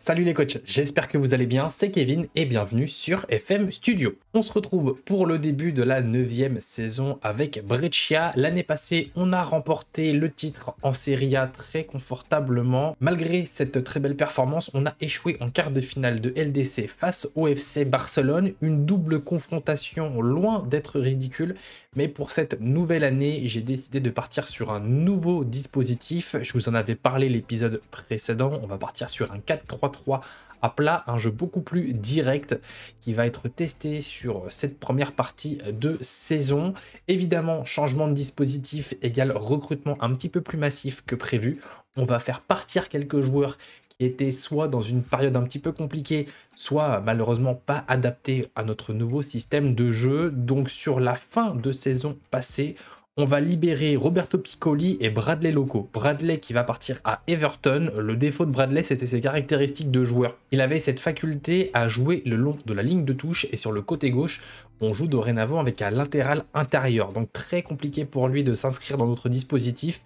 Salut les coachs, j'espère que vous allez bien, c'est Kevin et bienvenue sur FM Studio. On se retrouve pour le début de la 9 saison avec Breccia. L'année passée, on a remporté le titre en Serie A très confortablement. Malgré cette très belle performance, on a échoué en quart de finale de LDC face au FC Barcelone. Une double confrontation loin d'être ridicule, mais pour cette nouvelle année, j'ai décidé de partir sur un nouveau dispositif. Je vous en avais parlé l'épisode précédent, on va partir sur un 4-3 3 à plat, un jeu beaucoup plus direct qui va être testé sur cette première partie de saison. Évidemment, changement de dispositif égale recrutement un petit peu plus massif que prévu. On va faire partir quelques joueurs qui étaient soit dans une période un petit peu compliquée, soit malheureusement pas adaptés à notre nouveau système de jeu. Donc sur la fin de saison passée, on va libérer Roberto Piccoli et Bradley Loco. Bradley qui va partir à Everton. Le défaut de Bradley, c'était ses caractéristiques de joueur. Il avait cette faculté à jouer le long de la ligne de touche et sur le côté gauche, on joue dorénavant avec un latéral intérieur. Donc très compliqué pour lui de s'inscrire dans notre dispositif.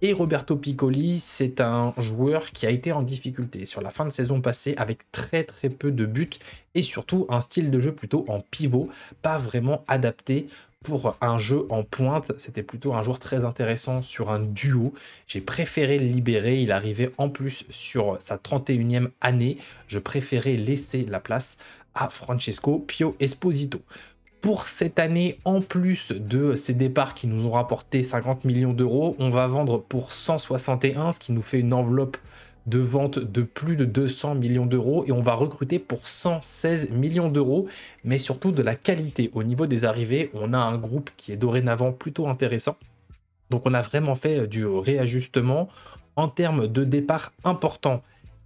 Et Roberto Piccoli, c'est un joueur qui a été en difficulté sur la fin de saison passée avec très très peu de buts et surtout un style de jeu plutôt en pivot, pas vraiment adapté pour un jeu en pointe, c'était plutôt un jour très intéressant sur un duo. J'ai préféré le libérer, il arrivait en plus sur sa 31e année. Je préférais laisser la place à Francesco Pio Esposito pour cette année, en plus de ces départs qui nous ont rapporté 50 millions d'euros, on va vendre pour 161, ce qui nous fait une enveloppe de vente de plus de 200 millions d'euros et on va recruter pour 116 millions d'euros, mais surtout de la qualité. Au niveau des arrivées, on a un groupe qui est dorénavant plutôt intéressant. Donc on a vraiment fait euh, du réajustement en termes de départ important.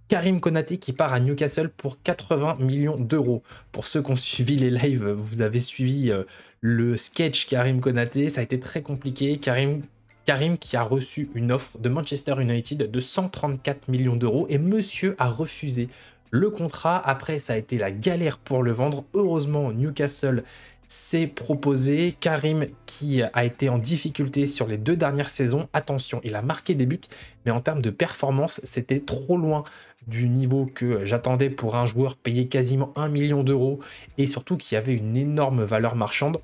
Karim Konaté qui part à Newcastle pour 80 millions d'euros. Pour ceux qui ont suivi les lives, vous avez suivi euh, le sketch Karim Konaté, ça a été très compliqué. Karim Karim qui a reçu une offre de Manchester United de 134 millions d'euros et monsieur a refusé le contrat. Après, ça a été la galère pour le vendre. Heureusement, Newcastle s'est proposé. Karim, qui a été en difficulté sur les deux dernières saisons, attention, il a marqué des buts, mais en termes de performance, c'était trop loin du niveau que j'attendais pour un joueur payé quasiment 1 million d'euros et surtout qui avait une énorme valeur marchande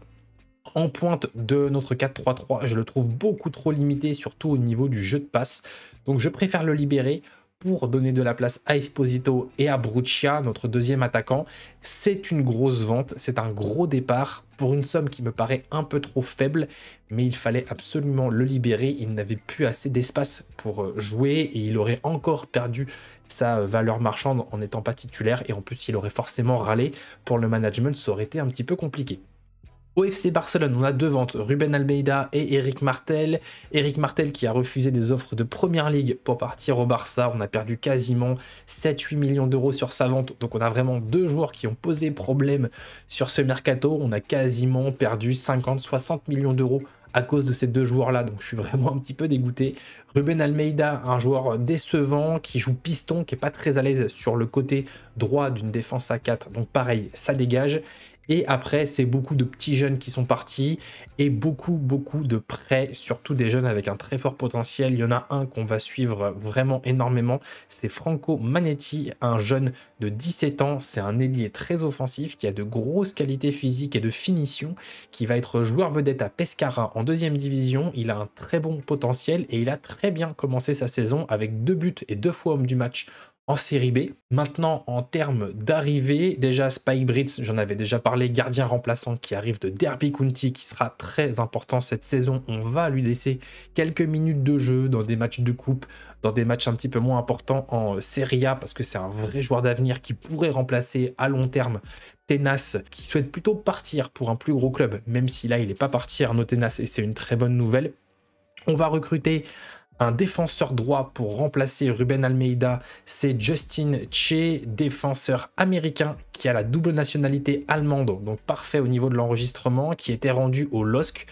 en pointe de notre 4-3-3. Je le trouve beaucoup trop limité, surtout au niveau du jeu de passe. Donc je préfère le libérer pour donner de la place à Esposito et à Bruccia, notre deuxième attaquant. C'est une grosse vente, c'est un gros départ pour une somme qui me paraît un peu trop faible, mais il fallait absolument le libérer. Il n'avait plus assez d'espace pour euh, jouer et il aurait encore perdu sa valeur marchande en n'étant pas titulaire et en plus il aurait forcément râlé pour le management, ça aurait été un petit peu compliqué. Au FC Barcelone, on a deux ventes, Ruben Almeida et Eric Martel. Eric Martel qui a refusé des offres de Première Ligue pour partir au Barça. On a perdu quasiment 7-8 millions d'euros sur sa vente. Donc on a vraiment deux joueurs qui ont posé problème sur ce mercato. On a quasiment perdu 50-60 millions d'euros à cause de ces deux joueurs-là. Donc je suis vraiment un petit peu dégoûté. Ruben Almeida, un joueur décevant, qui joue piston, qui n'est pas très à l'aise sur le côté droit d'une défense à 4. Donc pareil, ça dégage. Et après, c'est beaucoup de petits jeunes qui sont partis et beaucoup, beaucoup de prêts, surtout des jeunes avec un très fort potentiel. Il y en a un qu'on va suivre vraiment énormément, c'est Franco Manetti, un jeune de 17 ans. C'est un ailier très offensif qui a de grosses qualités physiques et de finition, qui va être joueur vedette à Pescara en deuxième division. Il a un très bon potentiel et il a très bien commencé sa saison avec deux buts et deux fois homme du match en série B. Maintenant, en termes d'arrivée, déjà Spike Brits, j'en avais déjà parlé, gardien remplaçant qui arrive de Derby County, qui sera très important cette saison. On va lui laisser quelques minutes de jeu dans des matchs de coupe, dans des matchs un petit peu moins importants en Serie A, parce que c'est un vrai joueur d'avenir qui pourrait remplacer à long terme Tenas, qui souhaite plutôt partir pour un plus gros club, même si là, il n'est pas parti, Arnaud Tenas, et c'est une très bonne nouvelle. On va recruter un défenseur droit pour remplacer Ruben Almeida, c'est Justin Che, défenseur américain qui a la double nationalité allemande, donc parfait au niveau de l'enregistrement, qui était rendu au LOSC.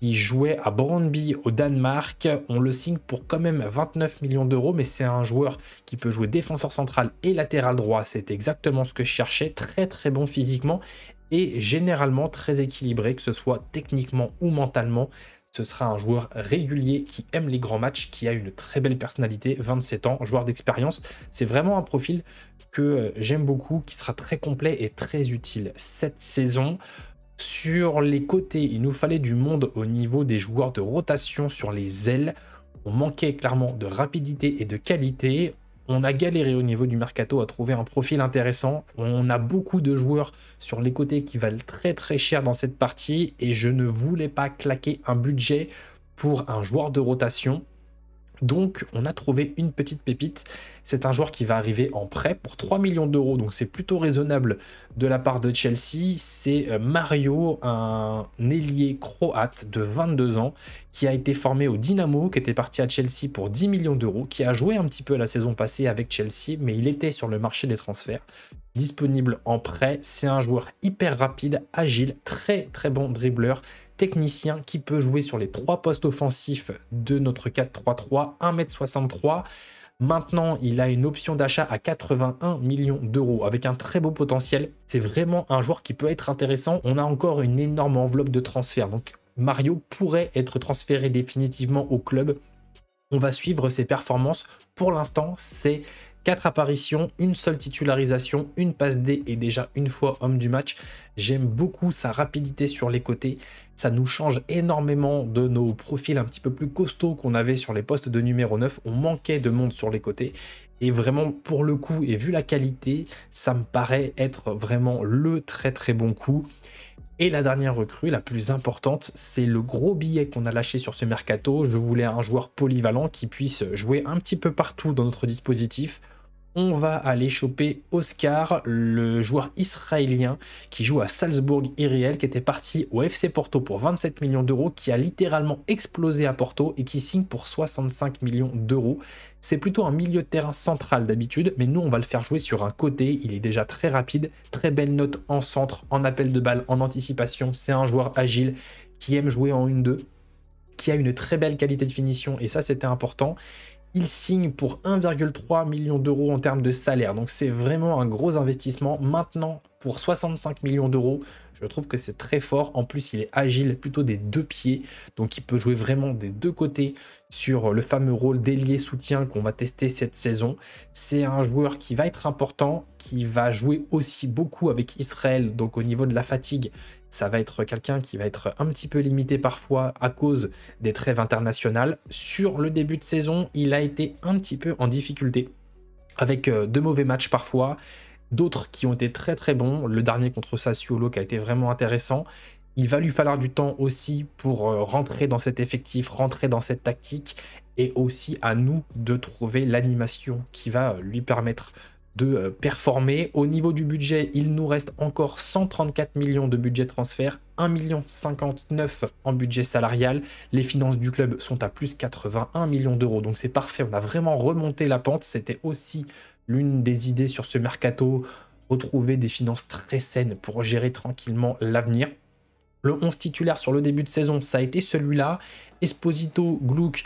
qui jouait à Brandby au Danemark. On le signe pour quand même 29 millions d'euros, mais c'est un joueur qui peut jouer défenseur central et latéral droit. C'est exactement ce que je cherchais. Très très bon physiquement et généralement très équilibré, que ce soit techniquement ou mentalement. Ce sera un joueur régulier qui aime les grands matchs, qui a une très belle personnalité, 27 ans, joueur d'expérience. C'est vraiment un profil que euh, j'aime beaucoup, qui sera très complet et très utile cette saison. Sur les côtés, il nous fallait du monde au niveau des joueurs de rotation sur les ailes. On manquait clairement de rapidité et de qualité. On a galéré au niveau du mercato à trouver un profil intéressant. On a beaucoup de joueurs sur les côtés qui valent très très cher dans cette partie et je ne voulais pas claquer un budget pour un joueur de rotation donc on a trouvé une petite pépite. C'est un joueur qui va arriver en prêt pour 3 millions d'euros, donc c'est plutôt raisonnable de la part de Chelsea. C'est euh, Mario, un ailier croate de 22 ans, qui a été formé au Dynamo, qui était parti à Chelsea pour 10 millions d'euros, qui a joué un petit peu la saison passée avec Chelsea, mais il était sur le marché des transferts. Disponible en prêt, c'est un joueur hyper rapide, agile, très très bon dribbleur, technicien qui peut jouer sur les trois postes offensifs de notre 4-3-3, 1m63. Maintenant, il a une option d'achat à 81 millions d'euros avec un très beau potentiel. C'est vraiment un joueur qui peut être intéressant. On a encore une énorme enveloppe de transfert. Donc Mario pourrait être transféré définitivement au club. On va suivre ses performances. Pour l'instant, c'est 4 apparitions, une seule titularisation, une passe D et déjà une fois homme du match. J'aime beaucoup sa rapidité sur les côtés. Ça nous change énormément de nos profils un petit peu plus costauds qu'on avait sur les postes de numéro 9. On manquait de monde sur les côtés. Et vraiment, pour le coup, et vu la qualité, ça me paraît être vraiment le très très bon coup. Et la dernière recrue, la plus importante, c'est le gros billet qu'on a lâché sur ce mercato. Je voulais un joueur polyvalent qui puisse jouer un petit peu partout dans notre dispositif on va aller choper Oscar, le joueur israélien qui joue à Salzbourg Iriel, qui était parti au FC Porto pour 27 millions d'euros, qui a littéralement explosé à Porto et qui signe pour 65 millions d'euros. C'est plutôt un milieu de terrain central d'habitude, mais nous on va le faire jouer sur un côté, il est déjà très rapide, très belle note en centre, en appel de balle, en anticipation, c'est un joueur agile qui aime jouer en 1-2, qui a une très belle qualité de finition et ça c'était important il signe pour 1,3 million d'euros en termes de salaire. Donc c'est vraiment un gros investissement. Maintenant, pour 65 millions d'euros, je trouve que c'est très fort. En plus, il est agile, plutôt des deux pieds. Donc il peut jouer vraiment des deux côtés sur le fameux rôle d'ailier soutien qu'on va tester cette saison. C'est un joueur qui va être important, qui va jouer aussi beaucoup avec Israël. Donc au niveau de la fatigue, ça va être quelqu'un qui va être un petit peu limité parfois à cause des trêves internationales. Sur le début de saison, il a été un petit peu en difficulté, avec euh, de mauvais matchs parfois, d'autres qui ont été très très bons, le dernier contre Sassuolo qui a été vraiment intéressant. Il va lui falloir du temps aussi pour euh, rentrer dans cet effectif, rentrer dans cette tactique, et aussi à nous de trouver l'animation qui va euh, lui permettre de euh, performer. Au niveau du budget, il nous reste encore 134 millions de budget transfert, 1 million 59 en budget salarial. Les finances du club sont à plus 81 millions d'euros, donc c'est parfait. On a vraiment remonté la pente. C'était aussi l'une des idées sur ce mercato, retrouver des finances très saines pour gérer tranquillement l'avenir. Le 11 titulaire sur le début de saison, ça a été celui-là. Esposito, Gluck,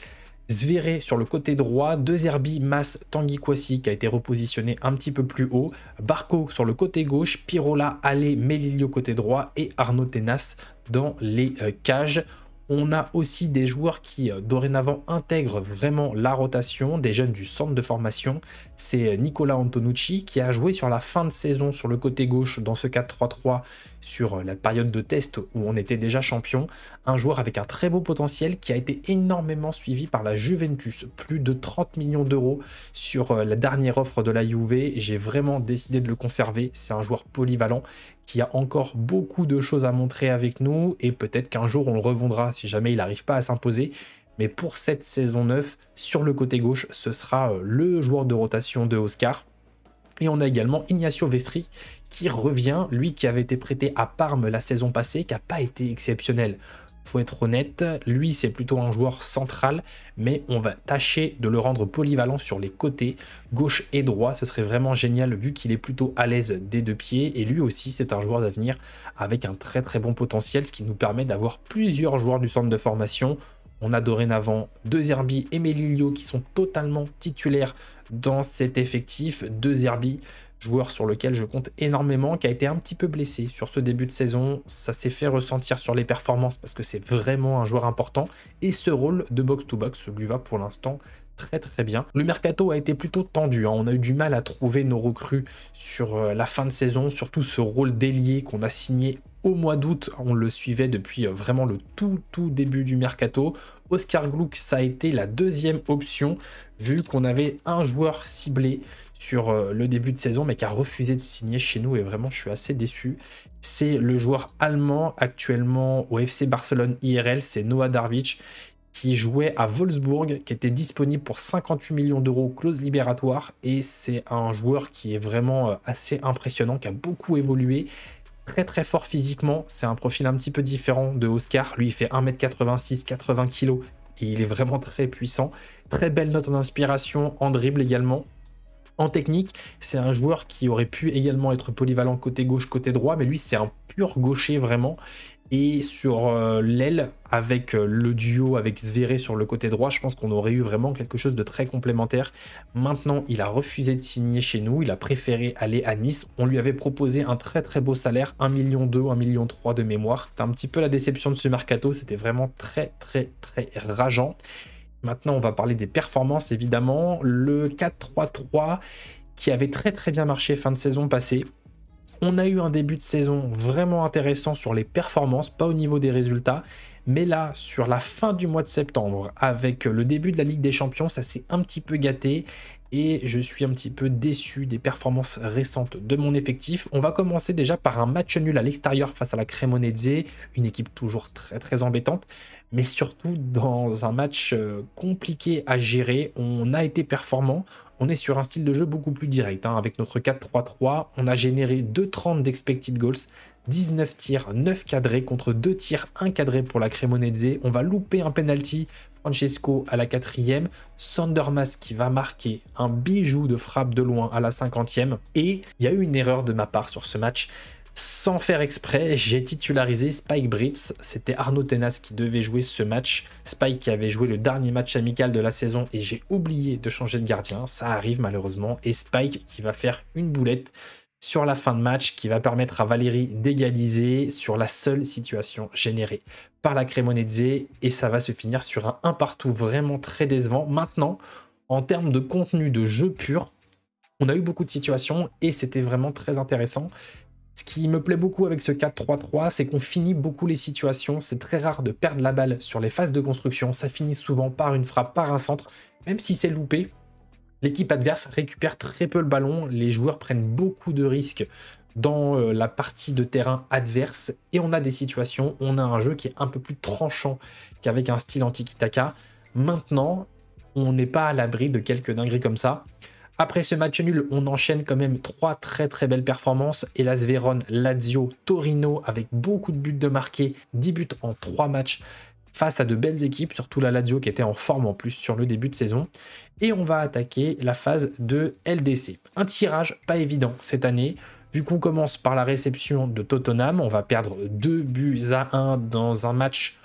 Zveré sur le côté droit, deux Herbie, Mas, Tanguy qui a été repositionné un petit peu plus haut, Barco sur le côté gauche, Pirola, Allé, Melilio côté droit et Arnaud Tenas dans les euh, cages. On a aussi des joueurs qui euh, dorénavant intègrent vraiment la rotation, des jeunes du centre de formation. C'est euh, Nicolas Antonucci qui a joué sur la fin de saison sur le côté gauche dans ce 4-3-3 sur euh, la période de test où on était déjà champion. Un joueur avec un très beau potentiel qui a été énormément suivi par la Juventus. Plus de 30 millions d'euros sur la dernière offre de la Juve. J'ai vraiment décidé de le conserver. C'est un joueur polyvalent qui a encore beaucoup de choses à montrer avec nous et peut-être qu'un jour on le revendra si jamais il n'arrive pas à s'imposer. Mais pour cette saison 9, sur le côté gauche, ce sera euh, le joueur de rotation de Oscar. Et on a également Ignacio Vestri qui revient, lui qui avait été prêté à Parme la saison passée, qui n'a pas été exceptionnel faut être honnête, lui c'est plutôt un joueur central, mais on va tâcher de le rendre polyvalent sur les côtés, gauche et droit, ce serait vraiment génial vu qu'il est plutôt à l'aise des deux pieds, et lui aussi c'est un joueur d'avenir avec un très très bon potentiel, ce qui nous permet d'avoir plusieurs joueurs du centre de formation. On a dorénavant deux Herbie et Melilio qui sont totalement titulaires dans cet effectif, deux Herbie joueur sur lequel je compte énormément, qui a été un petit peu blessé sur ce début de saison. Ça s'est fait ressentir sur les performances parce que c'est vraiment un joueur important. Et ce rôle de box-to-box lui va pour l'instant très très bien. Le mercato a été plutôt tendu, hein. on a eu du mal à trouver nos recrues sur euh, la fin de saison, surtout ce rôle d'ailier qu'on a signé au mois d'août, on le suivait depuis euh, vraiment le tout tout début du mercato. Oscar Gluck, ça a été la deuxième option, vu qu'on avait un joueur ciblé sur euh, le début de saison, mais qui a refusé de signer chez nous. Et vraiment, je suis assez déçu. C'est le joueur allemand actuellement au FC Barcelone IRL, c'est Noah Darvich, qui jouait à Wolfsburg, qui était disponible pour 58 millions d'euros, clause libératoire. Et c'est un joueur qui est vraiment euh, assez impressionnant, qui a beaucoup évolué très très fort physiquement. C'est un profil un petit peu différent de Oscar. Lui, il fait 1m86, 80 kg. Et il est vraiment très puissant. Très belle note en inspiration, en dribble également en technique. C'est un joueur qui aurait pu également être polyvalent côté gauche, côté droit, mais lui c'est un pur gaucher vraiment. Et sur euh, l'aile, avec euh, le duo avec Zveré sur le côté droit, je pense qu'on aurait eu vraiment quelque chose de très complémentaire. Maintenant, il a refusé de signer chez nous, il a préféré aller à Nice. On lui avait proposé un très très beau salaire, 1 million 2, 1 million 3 de mémoire. C'est un petit peu la déception de ce mercato, c'était vraiment très très très rageant. Maintenant, on va parler des performances, évidemment. Le 4-3-3 qui avait très très bien marché fin de saison passée. On a eu un début de saison vraiment intéressant sur les performances, pas au niveau des résultats, mais là, sur la fin du mois de septembre, avec le début de la Ligue des Champions, ça s'est un petit peu gâté et je suis un petit peu déçu des performances récentes de mon effectif. On va commencer déjà par un match nul à l'extérieur face à la Cremonese, une équipe toujours très très embêtante, mais surtout dans un match euh, compliqué à gérer, on a été performant, on est sur un style de jeu beaucoup plus direct. Hein. Avec notre 4-3-3, on a généré 2-30 d'expected goals, 19 tirs, 9 cadrés contre 2 tirs, 1 cadré pour la Cremonese. On va louper un penalty Francesco à la quatrième, Sandermas qui va marquer un bijou de frappe de loin à la cinquantième. Et il y a eu une erreur de ma part sur ce match. Sans faire exprès, j'ai titularisé Spike Brits, C'était Arnaud Tenas qui devait jouer ce match. Spike qui avait joué le dernier match amical de la saison et j'ai oublié de changer de gardien. Ça arrive malheureusement. Et Spike qui va faire une boulette sur la fin de match qui va permettre à Valérie d'égaliser sur la seule situation générée par la Cremonese et ça va se finir sur un 1 partout vraiment très décevant. Maintenant, en termes de contenu de jeu pur, on a eu beaucoup de situations et c'était vraiment très intéressant. Ce qui me plaît beaucoup avec ce 4-3-3, c'est qu'on finit beaucoup les situations. C'est très rare de perdre la balle sur les phases de construction. Ça finit souvent par une frappe, par un centre, même si c'est loupé. L'équipe adverse récupère très peu le ballon, les joueurs prennent beaucoup de risques dans euh, la partie de terrain adverse et on a des situations, on a un jeu qui est un peu plus tranchant qu'avec un style anti-Kitaka. Maintenant, on n'est pas à l'abri de quelques dingueries comme ça. Après ce match nul, on enchaîne quand même trois très très belles performances. Hélas Véron, Lazio, Torino avec beaucoup de buts de marqué, 10 buts en 3 matchs face à de belles équipes, surtout la Lazio qui était en forme en plus sur le début de saison. Et on va attaquer la phase de LDC. Un tirage pas évident cette année. Vu qu'on commence par la réception de Tottenham, on va perdre 2 buts à 1 dans un match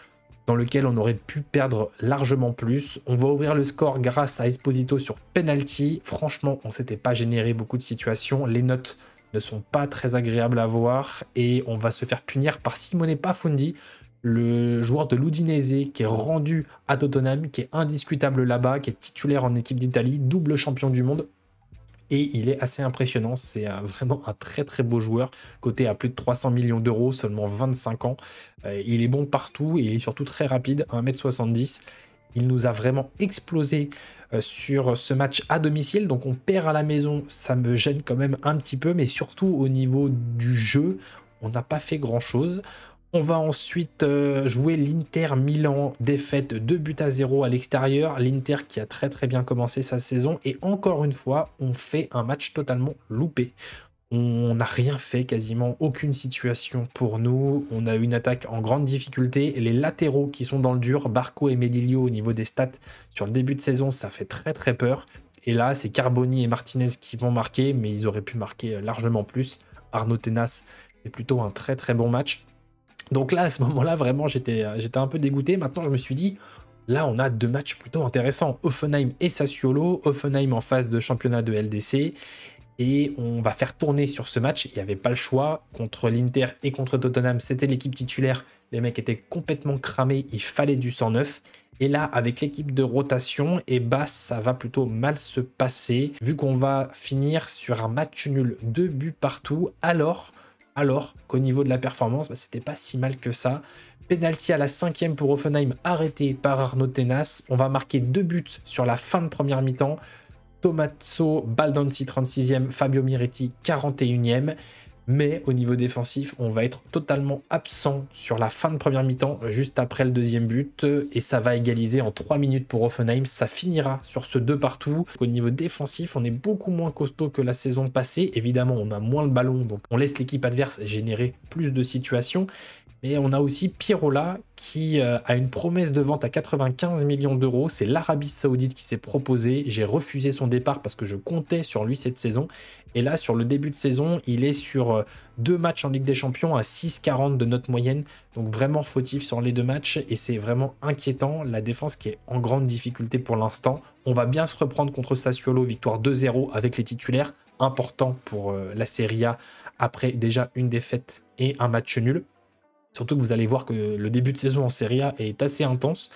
dans lequel on aurait pu perdre largement plus. On va ouvrir le score grâce à Esposito sur penalty. Franchement, on s'était pas généré beaucoup de situations. Les notes ne sont pas très agréables à voir et on va se faire punir par Simone Pafundi le joueur de l'Udinese qui est rendu à Tottenham, qui est indiscutable là-bas, qui est titulaire en équipe d'Italie, double champion du monde. Et il est assez impressionnant, c'est euh, vraiment un très très beau joueur, coté à plus de 300 millions d'euros, seulement 25 ans. Euh, il est bon partout et il est surtout très rapide, 1m70. Il nous a vraiment explosé euh, sur ce match à domicile. Donc on perd à la maison, ça me gêne quand même un petit peu, mais surtout au niveau du jeu, on n'a pas fait grand-chose. On va ensuite euh, jouer l'Inter Milan, défaite 2 buts à 0 à l'extérieur. L'Inter qui a très très bien commencé sa saison et encore une fois, on fait un match totalement loupé. On n'a rien fait, quasiment aucune situation pour nous. On a eu une attaque en grande difficulté. Les latéraux qui sont dans le dur, Barco et Medilio au niveau des stats sur le début de saison, ça fait très très peur. Et là, c'est Carboni et Martinez qui vont marquer, mais ils auraient pu marquer largement plus. Arnaud Tenas est plutôt un très très bon match. Donc là, à ce moment-là, vraiment, euh, j'étais un peu dégoûté. Maintenant, je me suis dit, là, on a deux matchs plutôt intéressants. Offenheim et Sassuolo. Offenheim en phase de championnat de LDC. Et on va faire tourner sur ce match. Il n'y avait pas le choix. Contre l'Inter et contre Tottenham, c'était l'équipe titulaire. Les mecs étaient complètement cramés. Il fallait du 109. Et là, avec l'équipe de rotation, et eh ben, ça va plutôt mal se passer, vu qu'on va finir sur un match nul, deux buts partout, alors alors qu'au niveau de la performance, bah, c'était pas si mal que ça. Penalty à la cinquième pour Offenheim, arrêté par Arnaud Tenas. On va marquer deux buts sur la fin de première mi-temps. Tomazzo, Baldanzi 36e, Fabio Miretti 41e mais au niveau défensif, on va être totalement absent sur la fin de première mi-temps, euh, juste après le deuxième but, euh, et ça va égaliser en 3 minutes pour Offenheim. Ça finira sur ce 2 partout. Au niveau défensif, on est beaucoup moins costaud que la saison passée. Évidemment, on a moins le ballon, donc on laisse l'équipe adverse générer plus de situations. Mais on a aussi Pirola qui euh, a une promesse de vente à 95 millions d'euros. C'est l'Arabie Saoudite qui s'est proposé. J'ai refusé son départ parce que je comptais sur lui cette saison. Et là, sur le début de saison, il est sur euh, deux matchs en Ligue des Champions à 6,40 de note moyenne. Donc vraiment fautif sur les deux matchs. Et c'est vraiment inquiétant. La défense qui est en grande difficulté pour l'instant. On va bien se reprendre contre Sassuolo, victoire 2-0 avec les titulaires. Important pour euh, la Serie A après déjà une défaite et un match nul. Surtout que vous allez voir que le début de saison en Serie A est assez intense.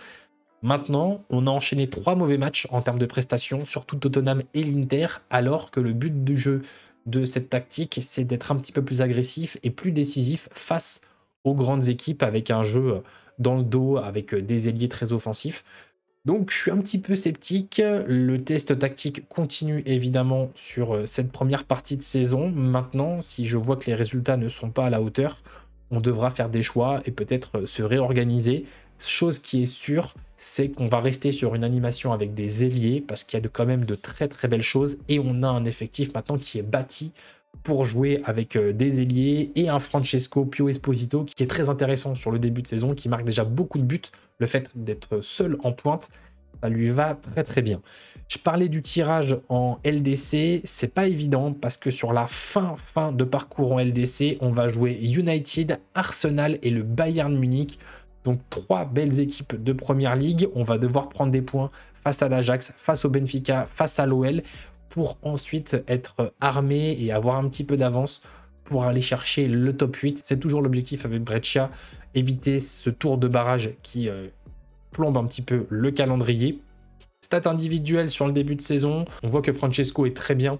Maintenant, on a enchaîné trois mauvais matchs en termes de prestations, surtout Tottenham et l'Inter, alors que le but du jeu de cette tactique, c'est d'être un petit peu plus agressif et plus décisif face aux grandes équipes avec un jeu dans le dos, avec des ailiers très offensifs. Donc je suis un petit peu sceptique, le test tactique continue évidemment sur cette première partie de saison. Maintenant, si je vois que les résultats ne sont pas à la hauteur, on devra faire des choix et peut-être euh, se réorganiser. Chose qui est sûre, c'est qu'on va rester sur une animation avec des ailiers parce qu'il y a de, quand même de très très belles choses et on a un effectif maintenant qui est bâti pour jouer avec euh, des ailiers et un Francesco Pio Esposito qui est très intéressant sur le début de saison, qui marque déjà beaucoup de buts. Le fait d'être seul en pointe, ça lui va très très bien. Je parlais du tirage en LDC, c'est pas évident parce que sur la fin fin de parcours en LDC, on va jouer United, Arsenal et le Bayern Munich. Donc trois belles équipes de première ligue. On va devoir prendre des points face à l'Ajax, face au Benfica, face à l'OL pour ensuite être armé et avoir un petit peu d'avance pour aller chercher le top 8. C'est toujours l'objectif avec Breccia, éviter ce tour de barrage qui euh, plombe un petit peu le calendrier. Stats individuel sur le début de saison, on voit que Francesco est très bien.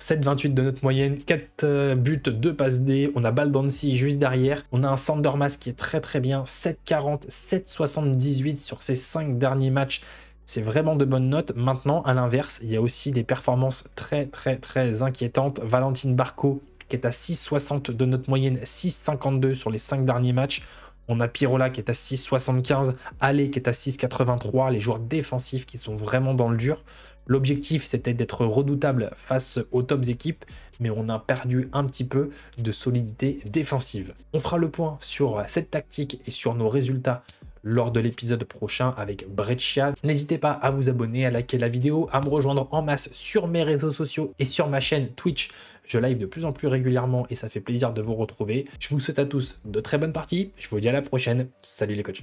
7,28 de notre moyenne, 4 euh, buts, 2 passes D, on a Baldansi juste derrière, on a un Sandermas qui est très très bien, 7,40, 7,78 sur ses 5 derniers matchs, c'est vraiment de bonnes notes. Maintenant, à l'inverse, il y a aussi des performances très très très inquiétantes. Valentine Barco qui est à 6,60 de notre moyenne, 6,52 sur les 5 derniers matchs. On a Pirola qui est à 6,75, Allé qui est à 6,83, les joueurs défensifs qui sont vraiment dans le dur. L'objectif, c'était d'être redoutable face aux tops équipes, mais on a perdu un petit peu de solidité défensive. On fera le point sur cette tactique et sur nos résultats lors de l'épisode prochain avec Breccia. N'hésitez pas à vous abonner, à liker la vidéo, à me rejoindre en masse sur mes réseaux sociaux et sur ma chaîne Twitch. Je live de plus en plus régulièrement et ça fait plaisir de vous retrouver. Je vous souhaite à tous de très bonnes parties. Je vous dis à la prochaine. Salut les coachs.